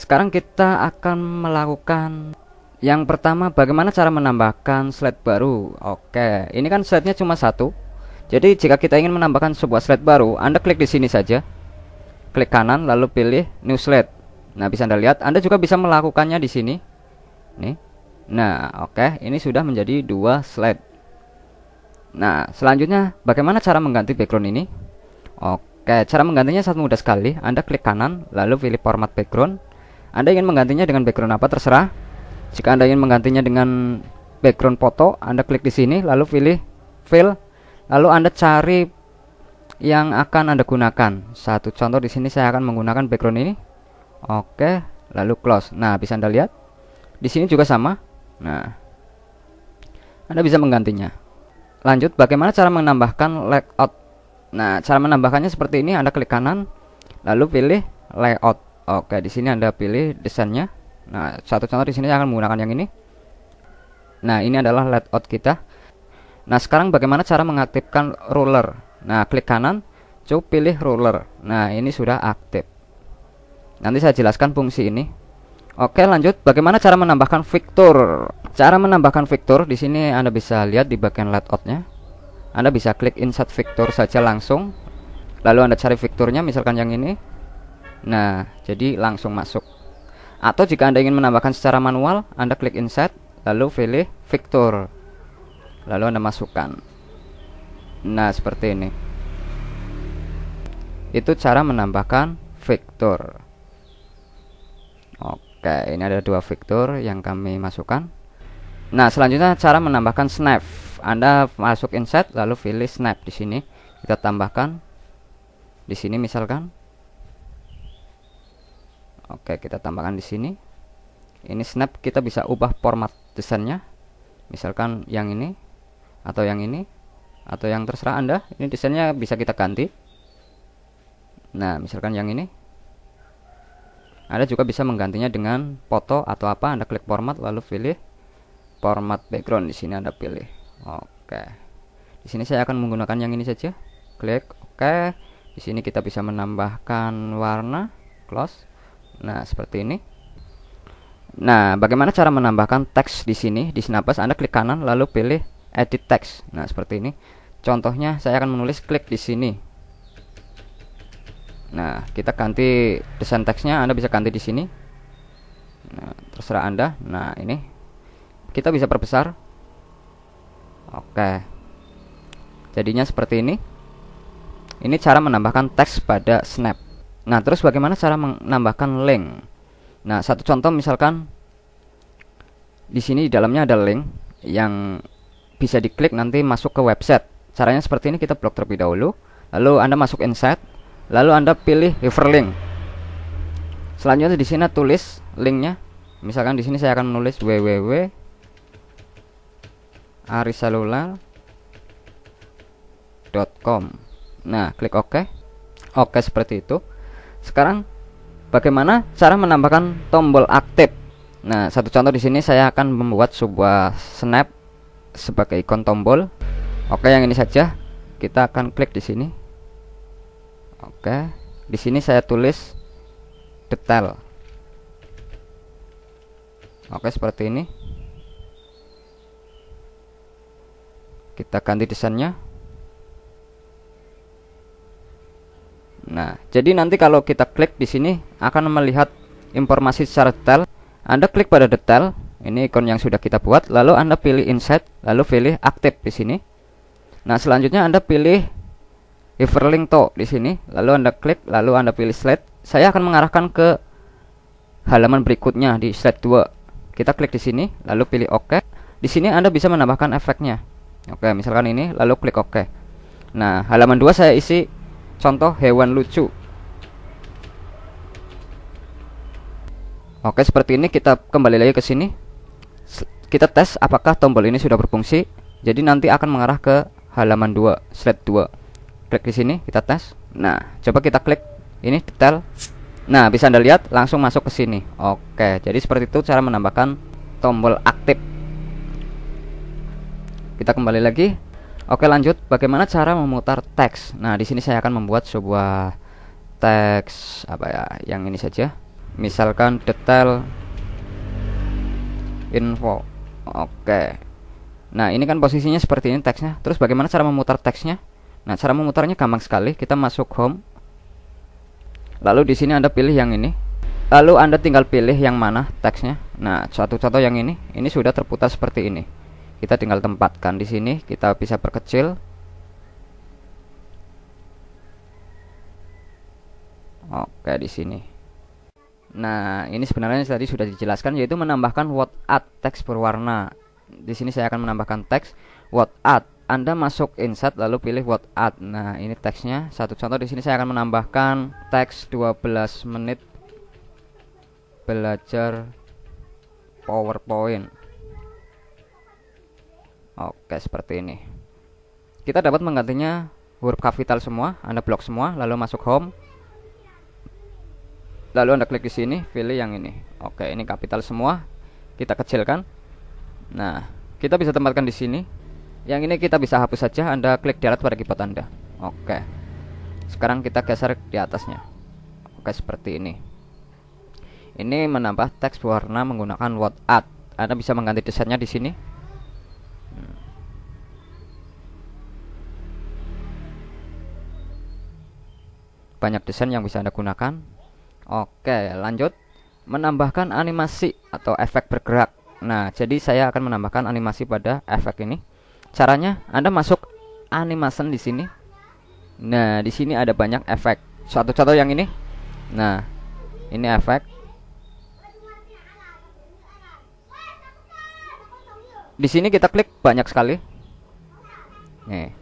Sekarang kita akan melakukan yang pertama bagaimana cara menambahkan slide baru. Oke, ini kan slide-nya cuma satu. Jadi jika kita ingin menambahkan sebuah slide baru, Anda klik di sini saja. Klik kanan lalu pilih new slide. Nah, bisa Anda lihat Anda juga bisa melakukannya di sini. Nih. Nah, oke, ini sudah menjadi dua slide. Nah, selanjutnya bagaimana cara mengganti background ini? Oke, cara menggantinya sangat mudah sekali. Anda klik kanan lalu pilih format background anda ingin menggantinya dengan background apa terserah. Jika Anda ingin menggantinya dengan background foto, Anda klik di sini lalu pilih fill, lalu Anda cari yang akan Anda gunakan. Satu contoh di sini saya akan menggunakan background ini. Oke, lalu close. Nah, bisa Anda lihat di sini juga sama. Nah, Anda bisa menggantinya. Lanjut, bagaimana cara menambahkan layout? Nah, cara menambahkannya seperti ini, Anda klik kanan, lalu pilih layout. Oke, di sini Anda pilih desainnya. Nah, satu contoh di sini akan menggunakan yang ini. Nah, ini adalah layout kita. Nah, sekarang bagaimana cara mengaktifkan ruler? Nah, klik kanan, coba pilih ruler. Nah, ini sudah aktif. Nanti saya jelaskan fungsi ini. Oke, lanjut. Bagaimana cara menambahkan fitur? Cara menambahkan fitur di sini Anda bisa lihat di bagian layoutnya. Anda bisa klik insert fitur saja langsung. Lalu Anda cari fiturnya, misalkan yang ini. Nah, jadi langsung masuk. Atau jika Anda ingin menambahkan secara manual, Anda klik Insert, lalu pilih Victor. Lalu Anda masukkan. Nah, seperti ini. Itu cara menambahkan Victor. Oke, ini ada dua Victor yang kami masukkan. Nah, selanjutnya cara menambahkan snap. Anda masuk Insert, lalu pilih Snap di sini. Kita tambahkan di sini misalkan Oke, kita tambahkan di sini. Ini snap kita bisa ubah format desainnya. Misalkan yang ini atau yang ini atau yang terserah Anda. Ini desainnya bisa kita ganti. Nah, misalkan yang ini. Anda juga bisa menggantinya dengan foto atau apa. Anda klik format lalu pilih format background di sini Anda pilih. Oke. Di sini saya akan menggunakan yang ini saja. Klik oke. Di sini kita bisa menambahkan warna, close. Nah, seperti ini. Nah, bagaimana cara menambahkan teks di sini? Di snapas Anda klik kanan lalu pilih edit text. Nah, seperti ini. Contohnya saya akan menulis klik di sini. Nah, kita ganti desain teksnya, Anda bisa ganti di sini. Nah, terserah Anda. Nah, ini kita bisa perbesar. Oke. Jadinya seperti ini. Ini cara menambahkan teks pada Snap. Nah, terus bagaimana cara menambahkan link? Nah, satu contoh misalkan di sini di dalamnya ada link yang bisa diklik nanti masuk ke website. Caranya seperti ini kita blok terlebih dahulu, lalu Anda masuk insight, lalu Anda pilih hyperlink. Selanjutnya di sini tulis linknya. Misalkan di sini saya akan menulis www arisalula.com. Nah, klik OK. Oke, okay, seperti itu. Sekarang bagaimana cara menambahkan tombol aktif? Nah, satu contoh di sini saya akan membuat sebuah snap sebagai ikon tombol. Oke, yang ini saja. Kita akan klik di sini. Oke, di sini saya tulis detail. Oke, seperti ini. Kita ganti desainnya. Nah, jadi nanti kalau kita klik di sini akan melihat informasi secara detail. Anda klik pada detail, ini ikon yang sudah kita buat, lalu Anda pilih insert, lalu pilih aktif di sini. Nah, selanjutnya Anda pilih hyperlink to di sini, lalu Anda klik, lalu Anda pilih slide. Saya akan mengarahkan ke halaman berikutnya di slide 2. Kita klik di sini, lalu pilih OK. Di sini Anda bisa menambahkan efeknya. Oke, misalkan ini, lalu klik OK. Nah, halaman 2 saya isi Contoh hewan lucu. Oke, seperti ini kita kembali lagi ke sini. Kita tes apakah tombol ini sudah berfungsi. Jadi nanti akan mengarah ke halaman 2, slide 2. Klik di sini, kita tes. Nah, coba kita klik ini detail. Nah, bisa Anda lihat langsung masuk ke sini. Oke, jadi seperti itu cara menambahkan tombol aktif. Kita kembali lagi Oke lanjut, bagaimana cara memutar teks? Nah di sini saya akan membuat sebuah teks apa ya? Yang ini saja. Misalkan detail info. Oke. Nah ini kan posisinya seperti ini teksnya. Terus bagaimana cara memutar teksnya? Nah cara memutarnya gampang sekali. Kita masuk home. Lalu di sini anda pilih yang ini. Lalu anda tinggal pilih yang mana teksnya. Nah satu contoh yang ini. Ini sudah terputar seperti ini kita tinggal tempatkan di sini kita bisa perkecil oke di sini nah ini sebenarnya tadi sudah dijelaskan yaitu menambahkan word art teks berwarna di sini saya akan menambahkan teks word art anda masuk insert lalu pilih word art nah ini teksnya satu contoh di sini saya akan menambahkan teks 12 menit belajar PowerPoint Oke, seperti ini. Kita dapat menggantinya huruf kapital semua, Anda blok semua, lalu masuk home. Lalu Anda klik di sini, pilih yang ini. Oke, ini kapital semua. Kita kecilkan. Nah, kita bisa tempatkan di sini. Yang ini kita bisa hapus saja, Anda klik delete pada keyboard Anda. Oke. Sekarang kita geser di atasnya. Oke, seperti ini. Ini menambah teks warna menggunakan word art. Anda bisa mengganti desainnya di sini banyak desain yang bisa Anda gunakan. Oke, lanjut. Menambahkan animasi atau efek bergerak. Nah, jadi saya akan menambahkan animasi pada efek ini. Caranya, Anda masuk animation di sini. Nah, di sini ada banyak efek. Suatu contoh yang ini. Nah, ini efek. Di sini kita klik banyak sekali. Nih.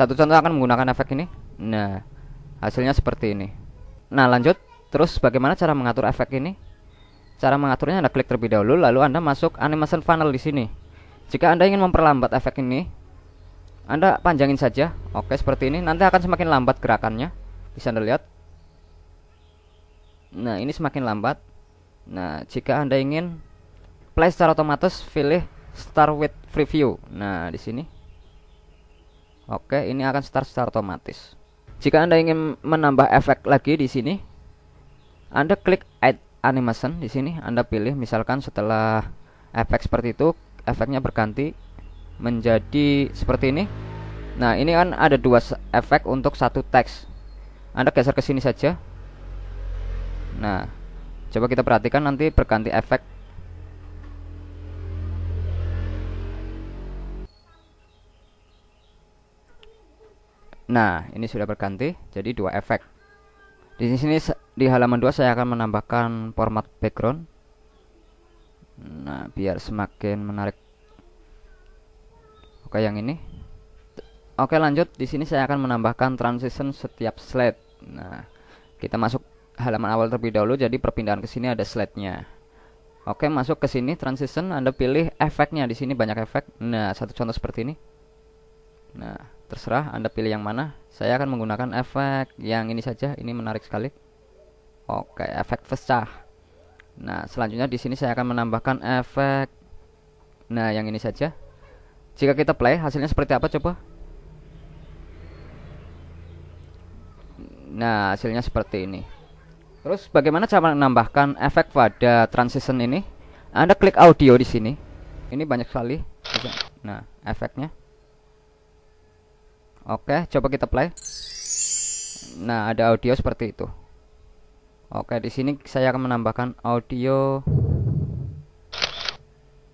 Satu contoh akan menggunakan efek ini. Nah, hasilnya seperti ini. Nah, lanjut. Terus bagaimana cara mengatur efek ini? Cara mengaturnya Anda klik terlebih dahulu lalu Anda masuk animation funnel di sini. Jika Anda ingin memperlambat efek ini, Anda panjangin saja. Oke, seperti ini. Nanti akan semakin lambat gerakannya. Bisa Anda lihat. Nah, ini semakin lambat. Nah, jika Anda ingin play secara otomatis, pilih start with preview. Nah, di sini Oke, ini akan start secara otomatis. Jika Anda ingin menambah efek lagi di sini, Anda klik add animation di sini, Anda pilih misalkan setelah efek seperti itu, efeknya berganti menjadi seperti ini. Nah, ini kan ada dua efek untuk satu teks. Anda geser ke sini saja. Nah, coba kita perhatikan nanti berganti efek Nah, ini sudah berganti jadi dua efek. Di sini di halaman 2 saya akan menambahkan format background. Nah, biar semakin menarik. Oke, yang ini. Oke, lanjut. Di sini saya akan menambahkan transition setiap slide. Nah, kita masuk halaman awal terlebih dahulu jadi perpindahan ke sini ada slide-nya. Oke, masuk ke sini transition Anda pilih efeknya. Di sini banyak efek. Nah, satu contoh seperti ini. Nah, Terserah Anda pilih yang mana. Saya akan menggunakan efek yang ini saja. Ini menarik sekali. Oke, efek pecah. Nah, selanjutnya di sini saya akan menambahkan efek Nah, yang ini saja. Jika kita play, hasilnya seperti apa coba? Nah, hasilnya seperti ini. Terus bagaimana cara menambahkan efek pada transition ini? Anda klik audio di sini. Ini banyak sekali. Nah, efeknya. Oke, coba kita play. Nah, ada audio seperti itu. Oke, di sini saya akan menambahkan audio.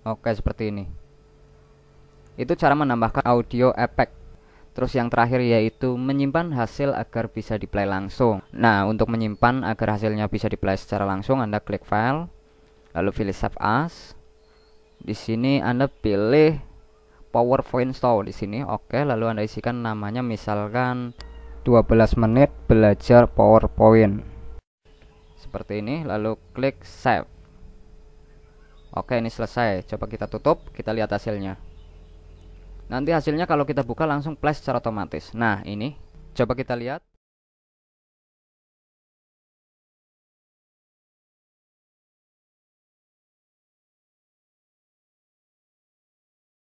Oke, seperti ini. Itu cara menambahkan audio efek. Terus yang terakhir yaitu menyimpan hasil agar bisa diplay langsung. Nah, untuk menyimpan agar hasilnya bisa diplay secara langsung, Anda klik file, lalu pilih save as. Di sini Anda pilih PowerPoint Store di sini. Oke, lalu Anda isikan namanya misalkan 12 menit belajar PowerPoint. Seperti ini, lalu klik save. Oke, ini selesai. Coba kita tutup, kita lihat hasilnya. Nanti hasilnya kalau kita buka langsung flash secara otomatis. Nah, ini coba kita lihat